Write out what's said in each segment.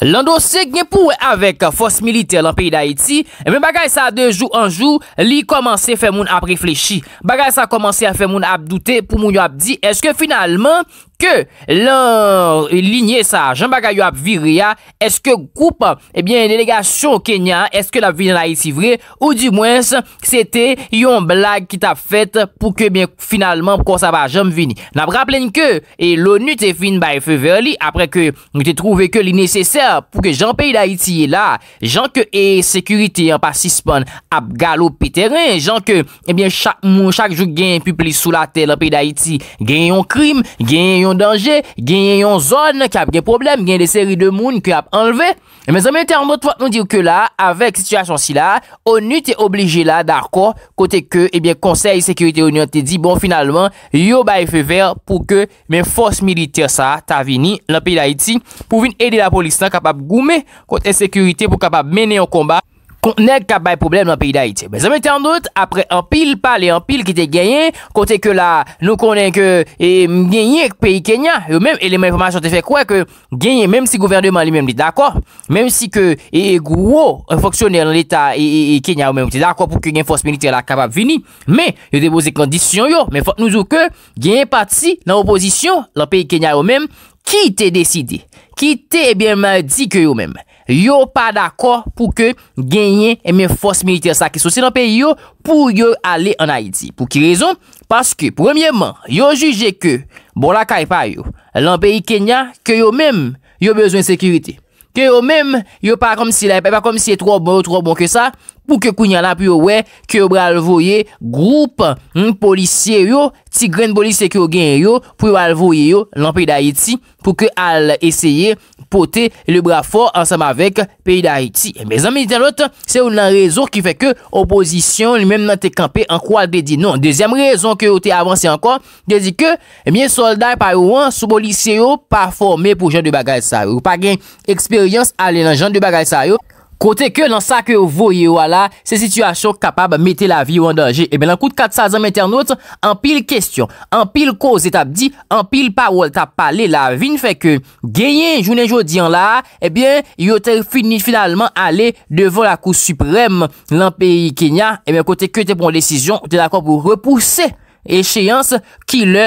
Lando se gne pou e avek fos milite lan peyi da eti, men e bagay sa de jou an jou, li komanse fe moun ap reflechi. Bagay sa komanse fe moun ap doute pou moun yo ap di, eske finalman... ke lor linye sa, jen baka yo ap viria, eske koup, ebyen, eh delegasyon kenya, eske la vin la iti vre, ou di mwens, kse te, yon blag ki ta fet pou ke, ebyen, finalman, pou kon sa va, jen vin, nan praplen ke, e lonu te fin ba efe verli, apre ke, nou te trouve ke li nesecer pou ke jan peyi da iti la, jan ke e sekurite an pa sispan ap galopi teren, jan ke, ebyen, chak jou gen yon publis sou la tel an peyi da iti gen yon krim, gen yon danje, genye yon zon ki ap gen problem, genye de seri de moun ki ap enleve. E, Me zanmete an bot fat nou dir ke la, avek situasyon si la, ONU te oblige la, dakor, kote ke, ebyen, eh konsey, sekurite ONU te di, bon, finalman, yo ba efe ver pou ke men fos milite sa ta vini, lan peyi la iti, pou vin ede la polis nan kapap goume kote sekurite pou kapap mene yon kombat Konnen kapay problem nan peyi da ite. Bez a mette an dot, apre an pil pal e an pil ki te genyen, kote ke la nou konnen ke e, genyen ek peyi Kenya, yo men, eleman informasyon te fe kwa ke genyen, menm si gouvernement li menm li, dako? Menm si ke e gouwo, en fonksyoner nan l'Etat e, e, e Kenya yo menm, ti dako pou ki genyen fons milite la kapap vini? Men, yo te boze kondisyon yo, men fote nou zou ke genyen pati nan oposisyon lan peyi Kenya yo menm, ki te deside? Ki te e bien mè di ke yo mèm, yo pa d'akor pou ke genyen eh e mè fos militer sa ki sou si nan pe yo pou yo ale an Haiti. Pou ki rezon? Paske, premièman, yo juje ke, bon la ka e pa yo, lan pe i Kenya, ke yo mèm yo bezwen sekurite. Ke yo mèm, yo pa kom si la, yo pa kom si e tro bon ou tro bon ke sa. pou ke koun yana pou yo wey ki yo bralvoye group hmm, policye yo ti gren bolise ki yo gen yo pou yo bralvoye yo lan peyi da Haiti pou ke al esye pote le bralfor ansam avek peyi da Haiti. Mè zan meniten lot, se ou nan rezon ki fè ke oposisyon li mèm nan te kampe an kwa al bedi. Non, dezyam rezon ki yo te avansi ankon dezi ke, mè eh solday pa ou an sou policye yo pa formè pou jan de bagay sa yo, pa gen eksperyans alè nan jan de bagay sa yo Kote ke nan sa ke voye wala, se situasyon kapab mette la vi ou an danje, e eh ben nan koute 400 an mette an not, an pil kestyon, an pil koze, ta pdi, an pil pa wale, ta pale la vi, fè ke genye jounen joudian la, e eh ben yo te fini finalement ale devon la kou suprèm lan peyi Kenya, e ben kote ke te bon desisyon, te lakon pou repousse. Echeyans ki le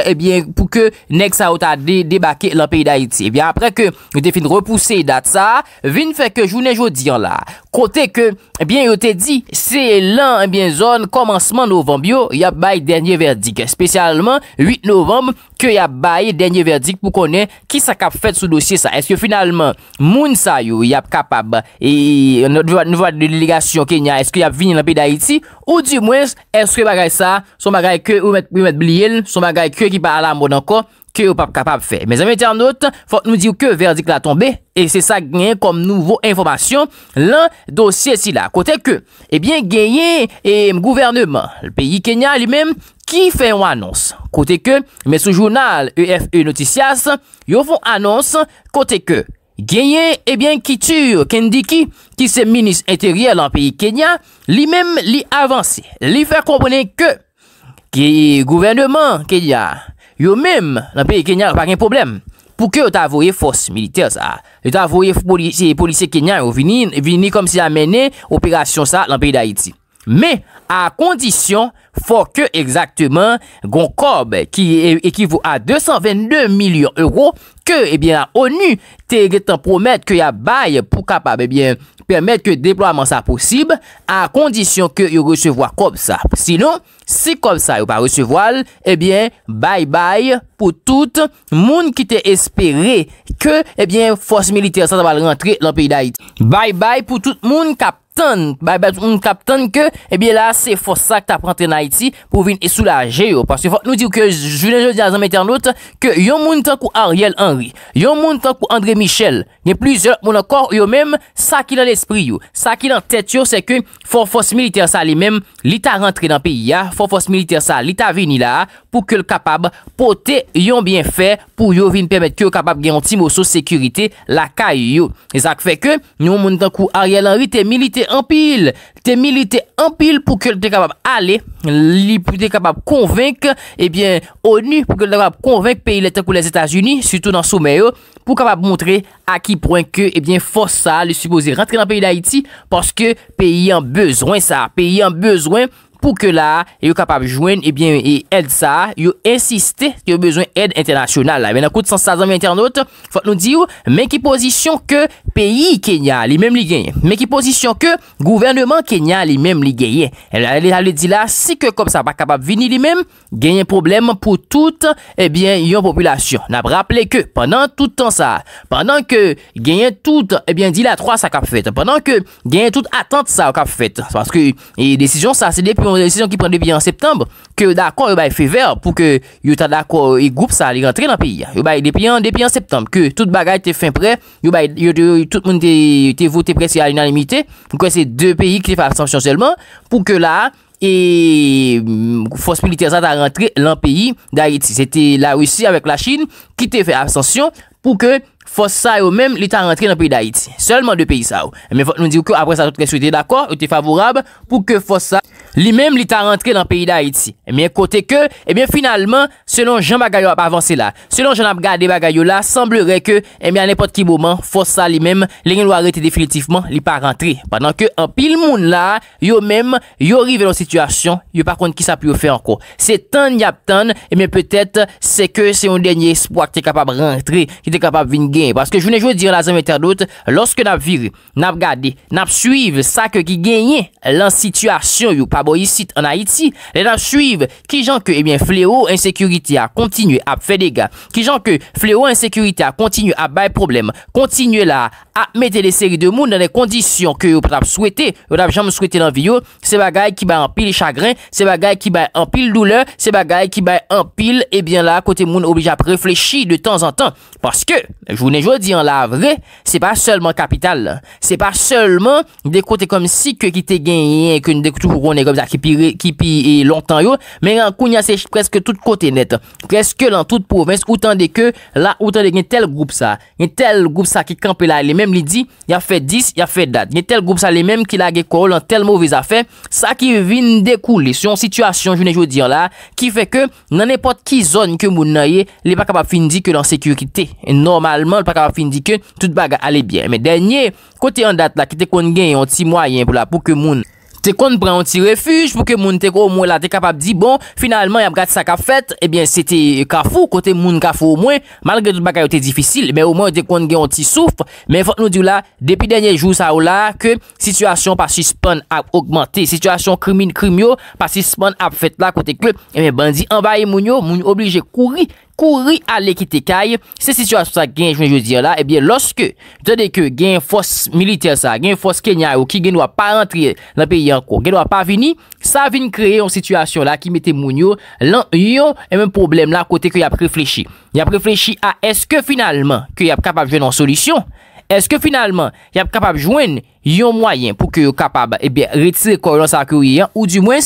pou ke nek sa otade debake lan peyi eh da iti Ebyen apre ke ou te fin repouse dat sa Vin feke jounen jodi an la Kote ke, ebyen ou te di Se lan, ebyen zon, komansman novembio Yap bay denye verdik Spesyalman 8 novemb ke y ap baye denye verdik pou konen ki sa kap fet sou dosye sa. Eske finalman, moun sa yo y ap kapab, e nou dva de ligasyon ke nyan, eske y ap vinil anpe da iti, ou di mwens, eske bagay sa, sou magay ke ou met bliyel, sou magay ke ki pa ala anbo nanko, ke ou pap kapap fe. Me zanmite anote, fote nou di ou ke verdik la tombe, eh e se sa genye kom nouvo informasyon, lan dosye si la. Kote ke, e eh bien genye, e m gouvernement, l peyi Kenya li mem, ki fe ou anons. Kote ke, me sou jounal EFE Noticias, yo foun anons, kote ke, genye, e bien ki ture, ken di ki, ki se minis enteryel an peyi Kenya, li mem li avansi. Li fe komponen ke, ki gouvernement Kenya, Yo mèm, lèm peye Kenya, lèm pa gen problem. Pou ke yo ta avoye fos militer sa? Yo ta avoye polise Kenya, yo vini, vini kom si amene operasyon sa lèm peye Daiti. Mè! à condition faut que exactement gon qui qui équivaut à 222 millions d'euros que eh bien ONU te promettre que y a bail pour capable eh bien permettre que déploiement ça possible à condition que il recevoir comme ça sinon si comme ça il pas recevoir eh bien bye bye pour tout monde qui te espéré que eh bien force militaire ça va rentrer dans le pays d'Haïti bye bye pour tout monde qui tan, ba yon kap tan ke ebi la se fos sa ke ta prantre na iti pou vin esou la ge yo, pas se fos nou di ke jounen jounen jan zanmete an not ke yon moun tan kou Ariel Henry yon moun tan kou André Michel, nye pliz moun akor yo men, sa ki nan l'esprit yo sa ki nan tet yo, se ke fos fos militer sa li men, li ta rentre nan peyi ya, fos fos militer sa li ta vini la, pou ke l kapab pote yon bien fe, pou yo vin permette ke yon kapab garanti mou sou sekurite la kay yo, e sak fe ke yon moun tan kou Ariel Henry te militer en pile, t'es milité en pile pour que t'es capable d'aller, t'es capable de convaincre, eh bien, ONU, pour que t'es capable de convaincre pays les États-Unis, surtout dans le sommet, pour capable montrer à qui point que, eh bien, force ça, le supposé rentrer dans le pays d'Haïti, parce que pays en besoin ça, pays en besoin, pou ke la, yo kapab jwen, ebyen, eh e eh, ed sa, yo insistè, yo bezwen ed internasyonal la, men akout, sans sa zanvi internet, fote nou di yo, men ki pozisyon ke, peyi Kenya, li men li genye, men ki pozisyon ke, gouvernement Kenya, li men li genye, e la, le di la, si ke kom sa, pa kapab vini li men, genye problem pou tout, ebyen, eh yon populasyon, nap rappele ke, penan toutan sa, penan ke, genye tout, ebyen, di la, 3 sa kap fèt, penan ke, genye tout, atant ki pren depi an septembre, ke d'akon yo bay fe ver pou ke yo ta d'akon e goup sa li rentre nan peyi. Yo bay depi an septembre, ke tout bagay te fin pre, yo bay tout moun te vote pre si an unanimite, pou ke se de peyi ki te fè absensyon selman, pou ke la, e fospilite zan ta rentre lan peyi da Haiti. Se te la ou si avèk la Chine, ki te fè absensyon pou ke fos sa yo mèm li ta rentre nan peyi da Haiti. Selman 2 peyi sa ou. Mèm fote nou diyo ki apres sa toutre sou te d'akor, ou te favorab pou ke fos sa li mèm li ta rentre nan peyi da Haiti. Mèm kote ke, eh mèm finalman, se non Jean Bagayou ap avanse la, se non Jean ap gade Bagayou la, semblere ke, eh mèm an epote ki boman, fos sa li mèm, le yon lo arete definitifman li pa rentre. Padan ke, an pil moun la, yo mèm, yo rive yon situasyon, yo pa kont ki sa pou yo fe anko. Se tan yap tan, mèm peutet, se ke se yon Parce que je ne veux dire la zone interdite, lorsque nous viré, nous gardé, nous suivi ça que qui gagne, la situation, ou pas ici en Haïti, les n'a suivi qui gens que, et eh bien, fléau, insécurité a continué à faire des gars, qui j'en que fléau, insécurité a continué à bailler problème, continue là, à mettre les séries de monde dans les conditions que vous pas souhaité, vous n'avez jamais souhaité dans la vidéo, c'est bagaille qui bat en pile chagrin, c'est bagaille qui bat en pile douleur, c'est bagaille qui bat en pile, et eh bien là, côté monde obligé à réfléchir de temps en temps, parce que, jounen jodi an la vre, se pa selman kapital, se pa selman de kote kom si ke ki te genyen ke nou dekoutou konen kom sa ki pi ki pi lontan yo, men yon koun ya se preske tout kote net, preske lan tout provins, outan de ke la outan de gen tel group sa, gen tel group sa ki kampe la, li men li di, ya fe dis ya fe dat, gen tel group sa li men ki la ge kou lan tel mouvez a fe, sa ki vin dekouli, son situasyon jounen jodi an la, ki fe ke nan epot ki zon ke moun na ye, li pa kapap fin di ke lan sekurite, normalman l pa ka pa fin di ke tout baga ale bien. Me denye, kote an dat la ki te kon gen yon ti mwayen pou la pou ke moun te kon bran yon ti refuj, pou ke moun te kon mwen la te kapap di bon, finalman yon prati sa ka fet, ebyen eh se te kafou, kote moun kafou mwen, malge tout baga yote difisil, men ou mwen te kon gen yon ti souf, men fote nou di la, depi denye jou sa ou la, ke situasyon pa si spon ap augmente, situasyon krimine krimyo pa si spon ap fet la kote ke, ebyen eh bandi envaye moun yo, moun yo oblige kouri, Kou ri ale ki te kaye Se situasyon sa gen jwen jwen diyo la Ebyen loske Dede ke gen fos militer sa Gen fos kenyay ou ki gen wap pa rentri La peyi an kon Gen wap pa vini Sa vini kreye yon situasyon la Ki mette moun yo Lan yon Emen problem la Kote ke yon ap reflechi Yon ap reflechi a Eske finalman Ke yon ap kapab jwen an solisyon Eske finalman Yon ap kapab jwen Yon mwayen Pou ke yon kapab Ebyen retire koryon sa koryon Ou di mwen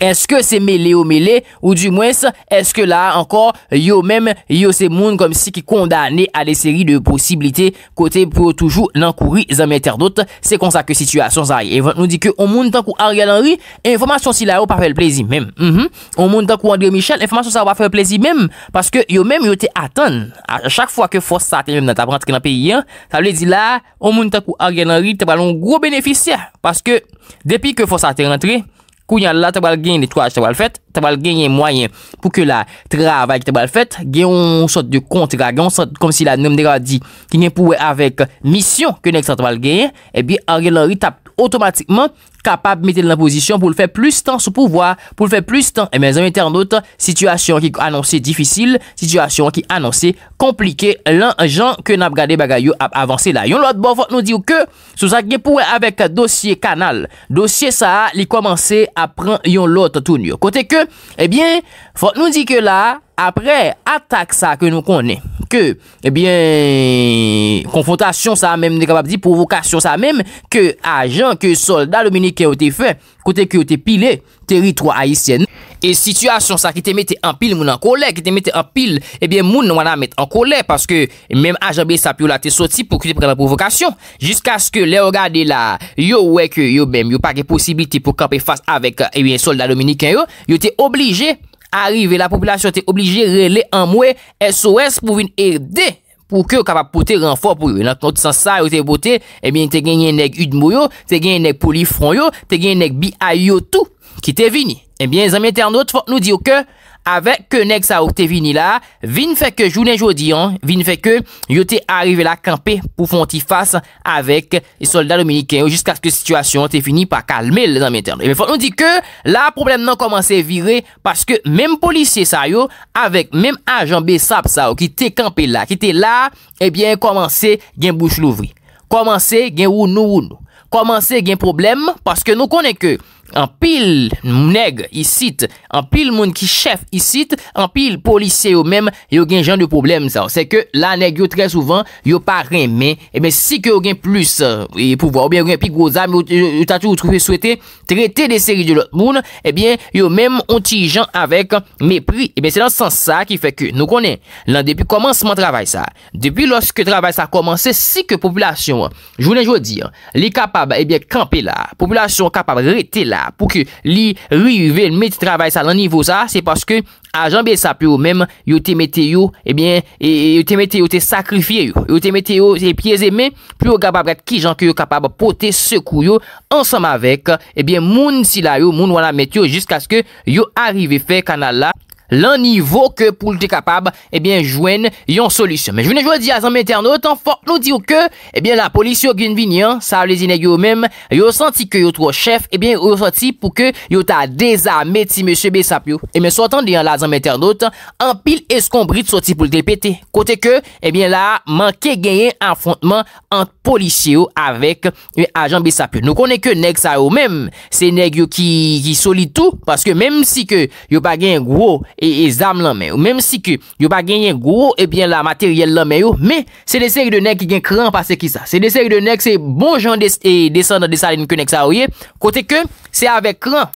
Eske se mele ou mele ou di mwes eske la ankor yo mem yo se moun kom si ki kondane a de seri de posibilite kote pou toujou nan kouri zanmèter dot. Se konsak ke situasyon zay. E vant nou di ke o moun tankou Ariel Henry, enfomasyon si la yo pa fèl plezi mem. Mhm. O moun tankou André Michel, enfomasyon sa wap fèl plezi mem. Paske yo mem yo te atan. A chak fwa ke fos sa aten mem nan tab rentre nan peyi. Sa ble di la, o moun tankou Ariel Henry, te balon gro beneficia. Paske depi ke fos sa aten rentre. kou yon la tabal gen yon etwaj tabal fet, tabal gen yon mwayen pou ke la tra avay tabal fet, gen yon sot de kontra, gen yon sot kom si la nom de gadi ki gen pou we avek misyon ke neksan tabal gen, ebi a gen lor itap Otomatikman kapap mette la posisyon pou l fè plus tan sou pouvoi, pou l fè plus tan. Emen, zanmite anot, sityasyon ki anonsi difisil, sityasyon ki anonsi komplike, lan jan ke nan ap gade bagay yo ap avansi la. Yon lot bon fote nou di yo ke sou sa gen pouwe avek dosye kanal, dosye sa li komanse apren yon lot tounyo. Kote ke, ebyen, eh fote nou di yo ke la... apre, atak sa ke nou konen, ke, ebyen, konfotasyon sa menm, ne kapap di, provokasyon sa menm, ke ajan, ke solda, dominikè yo te fe, kote ki yo te pile, teritwa aisyen. E sityasyon sa ki te mette en pile, moun an kolè, ki te mette en pile, ebyen, moun nan wana mette an kolè, paske, menm ajanbe sapi ou la te soti, pou ki te prenne provokasyon, jiskas ke le rogade la, yo wek yo, yo bem, yo pakke posibiti pou kapè fase avèk, ebyen, solda dominikè yo, yo te Arrive la populasyon te oblige rele an mwe SOS pou vin erde pou ke kapap pote renfort pou yo. Nan ton sensay yo te bote, te genye neg yudmoyo, te genye neg polifron yo, te genye neg biayyo tou ki te vini. Ebyen zanmye ternot fote nou diyo ke... Avek ke neg sa ou te vini la, vini feke jounen jodi an, vini feke yo te arrive la kampe pou fon ti fase avek soldat dominiken yo jiska ke situasyon te vini pa kalme le zanm interne. On di ke la problem nan komanse vire, paske menm polisye sa yo avek menm ajanbe sap sa ou ki te kampe la, ki te la, ebyen komanse gen bouch louvri, komanse gen ou nou nou, komanse gen problem paske nou koneke yo. An pil neg yisit, an pil moun ki chef yisit, an pil polisye yo mèm, yo gen jan de poublem sa. Se ke la neg yo tre souvan, yo pa renmen, e ben si ke yo gen plus e, pouvo, ou bien yo gen pi gwoza, ou tatou ou trofe souwete, trete de seri de lot moun, e ben yo mèm onti jan avek mepri, e ben se lan san sa ki feke nou konen. Lan depi komansman travay sa, depi loske travay sa komanse, si ke populasyon, jounen joun di, li kapab, e ben kampe la, populasyon kapab rete la, Pou ke li rive meti travay sa lan nivou sa, se paske a janbe sa pou yo menm yo te mete yo, ebyen, eh e, e, yo te mete yo te sakrifye yo, yo te mete yo te pyeze men, pou yo gababret ki janke yo kapab pote sekou yo, ansam avek, ebyen, eh moun si la yo, moun wala met yo, jisk aske yo arive fe kanal la. lan nivou ke pou lte kapab, ebyen, jwen yon solisyon. Men, jwene jwen di a zanm eternot, an fok nou di ou ke, ebyen, la polisyon gen vinian, sa le zine yo men, yo santi ke yo tro chef, ebyen, yo soti pou ke yo ta deza meti M.B.Sapyo. Emen, sotan di an la zanm eternot, an pil eskombrit soti pou lte pete. Kote ke, ebyen, la manke genyen an frontman ant polisyon avek yon e, ajan B.Sapyo. Nou konen ke neg sa yo men, se neg yo ki soli tou, paske men si ke yo bagen gwo E, e zam lanmen yo. Mem si ke yo pa genyen gwo, ebyen la materyel lanmen yo. Men, se de seri de nek ki gen kran pa se ki sa. Se de seri de nek se bon jan de e, san nan de salin konek sa oye. Kote ke, se avek kran.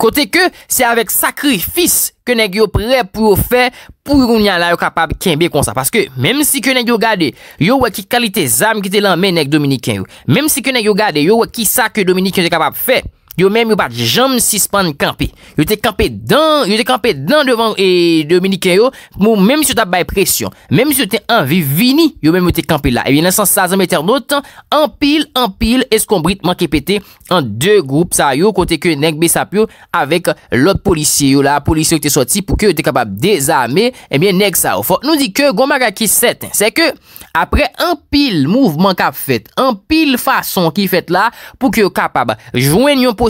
Kote ke, se avek sakrifis konek yo pre pou yo fe. Pou yon yon la yo kapab kenbe kon sa. Paske, mem si konek yo gade, yo wakit kalite zam ki te lanmen nek Dominiken yo. Mem si konek yo gade, yo wakit sa ke Dominiken yo kapab fe. yo mèm yo bat jam sispan kampe. Yo te kampe dan, yo te kampe dan devan e, dominike yo, mèm si yo tap bay presyon, mèm si yo te anvi vini, yo mèm yo te kampe la. Ebyen la sansazan mèter notan, anpil, anpil, eskombrit manke pete an de group sa yo, kote ke nèk besap yo avèk lot polisye yo la, polisye yo te soti pou ke yo te kapab dezame, ebyen nèk sa yo. Fòk nou di ke gomaga ki set, se ke apre anpil mouvman kap fèt, anpil fason ki fèt la, pou ke yo kapab jwenyon pou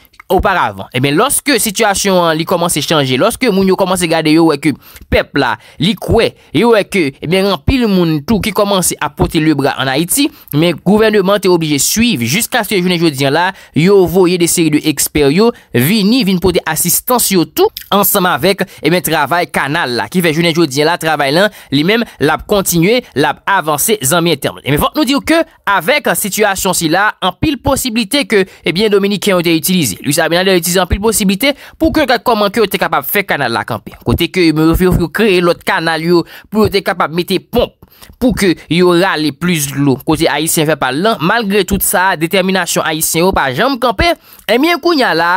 aupar avan. Emen, eh loske situasyon li komanse chanje, loske moun yo komanse gade yo weke pep la, li kwe yo weke, emen, eh an pil moun tou ki komanse apote lebra an Haiti men, gouvernement te oblije suive jusqu'a se jounen joudien la, yo voye de seri de eksper yo, vini vin pote asistans yo tou, ansam avek, emen, travay kanal la, ki fe jounen joudien la, travay lan, li men la ap kontinue, la ap avanse zan mien termon. Emen, fon nou diyo ke, avek situasyon si la, an pil posibilite ke, emen, eh Dominique yon de itilize. Luisa Damina li a yotize an pil posibite pou kwen ka komankyo yote kapap fe kanal la kampi. Kote kwen yon mou yon fiyo fiyo kreye lot kanal yon pou yote kapap mete pomp. pou ke yon rale plus loun. Kote ayisyen fe palan, malgre tout sa determinasyon ayisyen ou, pa jom kampe, e eh mien kounya la,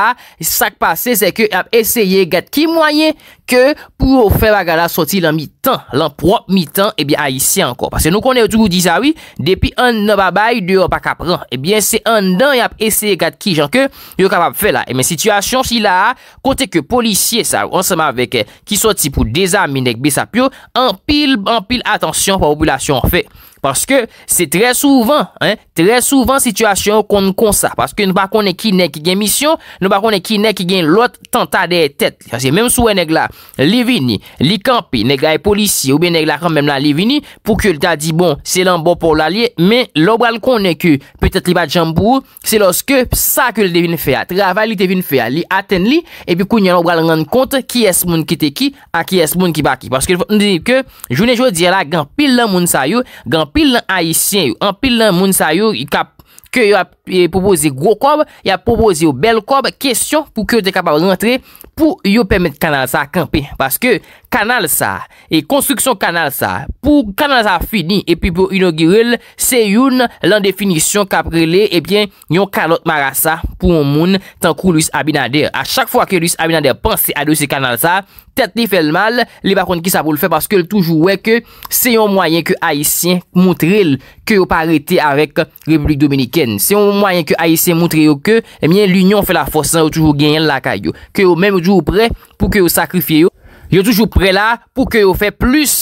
sak pase, se ke ap eseye gat ki mwayen, ke pou ou fe bagala soti lan mi tan, lan prop mi tan, ebyan eh ayisyen anko. Pase nou konen ou tou ou di sa ou, depi an nan babay, de ou pa kapran, ebyan eh se an dan, e ap eseye gat ki, jan ke yon kapap fe la. Emen situasyon si la, kote ke policye sa, ou ansama veke, ki soti pou dezaminek be sa pyo, an pil, an pil, atansyon, population fait. Paske se tre souvan, tre souvan situasyon kon kon sa. Paske nou bako ne ki ne ki gen misyon, nou bako ne ki ne ki gen lot tan ta de tet. Mèm souwe neg la, li vini, li kampi, neg la e polisi, oube neg la kan mèm la li vini, pou kèl ta di bon, se lan bo pou la li, men lo bral kon ne ki, petet li bat jambou, se loske sa kèl devine fea, travay li devine fea, li aten li, epi kou nye lo bral nan kont, ki es moun ki te ki, a ki es moun ki baki. Paske nou deyik ke, jounen joun diye la, Anpil lan ayisyen yo, anpil lan moun sa yo, ke yo a e, proposi gro kob, yo a proposi yo bel kob, kesyon pou ke yo te kapab rentre, pou yo pemet kanal sa akampi. Paske kanal sa, e konstruksyon kanal sa, pou kanal sa fini, epi pou inogirel, se youn lan definisyon kaprele, epi eh yon kalot marasa pou moun, tankou Louis Abinader. A chak fwa ke Louis Abinader panse adosi kanal sa, Tèt li fèl mal, li bakon ki sa pou l fè paske l toujou wè ke se yon mwayen ke Haitien moutril ke yon pa rete avèk Republik Dominikèn. Se yon mwayen ke Haitien moutril ke, emyen, eh l Union fè la fòsan ou toujou genyen l akay yo. Ke yon mèm jou prè pou ke yon sakrifye yo yo toujou pre la pou ke yo fe plus,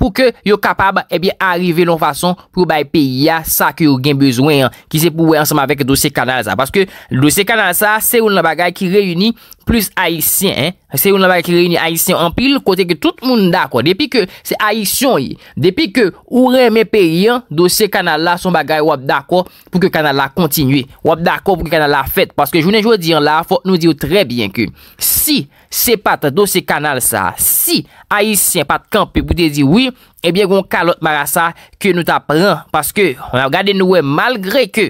pou ke yo kapab e eh biye arive loun fason pou baye periya sa ke yo gen bezwen, ki se pou we ansam avek dosye kanal sa, paske dosye kanal sa, se ou nan bagay ki reyuni plus haisyen, se ou nan bagay ki reyuni haisyen an pil, kote ke tout moun da kwa, depi ke se haisyen yi, depi ke ou reme periya dosye kanal la, son bagay wap da kwa pou ke kanal la kontinuy, wap da kwa pou ke kanal la fet, paske jounen joun diyan la, fote nou diyo tre bien ki, si Se pat do se kanal sa, si Haitien pat kanpe pou te di oui, ebyen gwen kalot marasa ke nou ta pren. Paske, wè gade nou wè, malgre ke,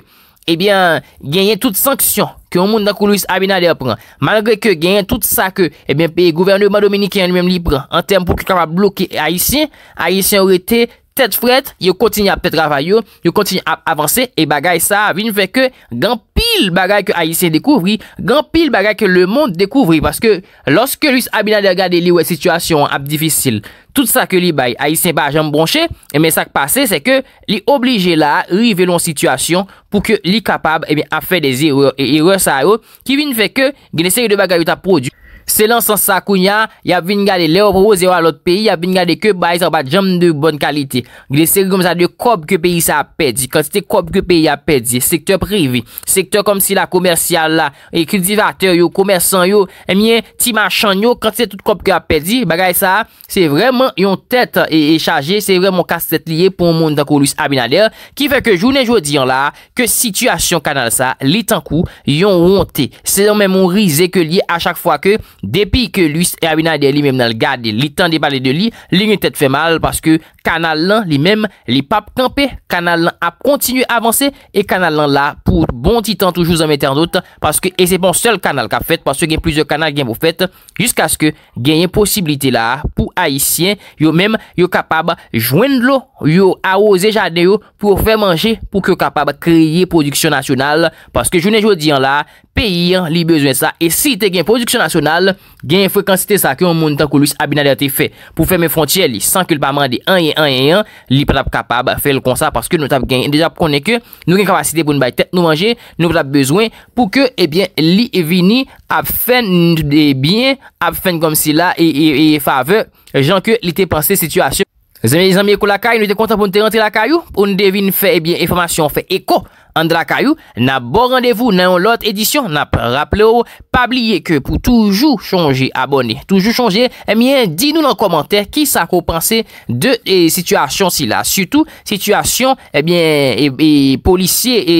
ebyen genyen tout sanksyon ke yon moun da kou luis Abinadi a pren. Malgre ke genyen tout sa ke, ebyen pe gouverneur Madominikian yon mwen li pren. An tem pou ki kama bloke Haitien, Haitien ou rete... Fret yo kontinye ap pe travay yo, yo kontinye ap avanse, e bagay sa vin feke gen pil bagay ke a yisey dekouvri, gen pil bagay ke le moun dekouvri. Paske loske luis abina de gade li we sitwasyon ap difisil, tout sa ke li bay a yisey ba jenm bronche, e men sa kpase se ke li oblije la rivelon sitwasyon pou ke li kapab a fe de zirou e irou sa yo, ki vin feke gen esey de bagay yo ta produ. Se lan san sakoun ya, ya bin gade le obroze yo alot peyi, ya bin gade ke bayi sa bat jom de bon kalite. Gle seri kom sa de kop ke peyi sa apedi. Kansi te kop ke peyi apedi. Sektor privi, sektor kom si la komersyal la, ekidivate yo, komersan yo, emye, ti machan yo, kansi te tout kop ke apedi, bagay sa, se vreman yon tet e e chaje, se vreman kastet liye pou moun tankou luis abinader, ki fe ke jounen joudiyan la, ke situasyon kanal sa, li tankou, yon onti, se yon memorize ke liye a chak fwa Depi ke luis Erwin Adeli mem nan l gade li tan debale de li, li gen tete fe mal Paske kanal nan li mem li pap kampe, kanal nan ap kontinu avanse E kanal nan la pou bon ti tan toujou zanmete an dot Paske e se bon sel kanal ka fet, paske gen plize kanal gen pou fet Jusk aske gen yen posibilite la pou Aisyen yo mem yo kapab jwen lo yo a oze jade yo pou fè manje pou ki yo kapab kreye produksyon nasyonal paske jounen jodi an la, peyi an li bezwen sa e si te gen produksyon nasyonal, gen fèkansite sa ki yo moun tan kou lous abina de ate fè pou fèmè fontyè li, san ke l pa mande an en an en an li prèp kapab fè l konsa paske nou tap gen deja pou konen ke nou gen kapasite pou nou bayte nou manje nou prèp bezwen pou ke ebyen li e vini ap fèn de byen, ap fèn kom si la e fave, jan ke li te panse situasyon Zeme, zeme, ekou lakayou, nou te konta pou nou te rentre lakayou, pou nou devine fe, ebyen, eh efo masyon, fe, eko. Andra Kayou, na bon randevou nan lot edisyon, na rappele ou pabliye ke pou toujou chonje abone, toujou chonje, emyen eh di nou nan komantè, ki sa ko panse de e, sitwasyon si la, sutou sitwasyon, emyen eh polisye, e,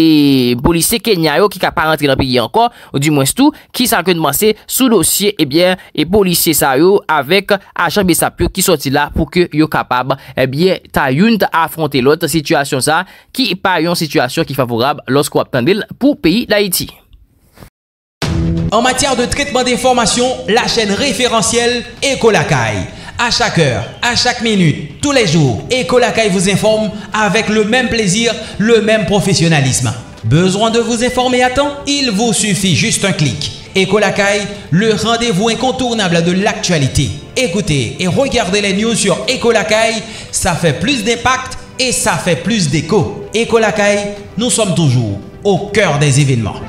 polisye kenya yo, ki ka pa rentre nan piye ankon ou di mwen stou, ki sa ko panse sou losye, emyen, eh e polisye sa yo avek ajanbe sapyo ki soti la pou ke yo kapab, emyen ta yon ta afronte lot, sitwasyon sa ki pa yon sitwasyon ki favora lorsqu'on pour pays d'Haïti. En matière de traitement d'informations, la chaîne référentielle Ecolacay. À chaque heure, à chaque minute, tous les jours, Ecolacay vous informe avec le même plaisir, le même professionnalisme. Besoin de vous informer à temps Il vous suffit juste un clic. Ecolacay, le rendez-vous incontournable de l'actualité. Écoutez et regardez les news sur Ecolacay, ça fait plus d'impact et ça fait plus d'écho. Lakai, nous sommes toujours au cœur des événements.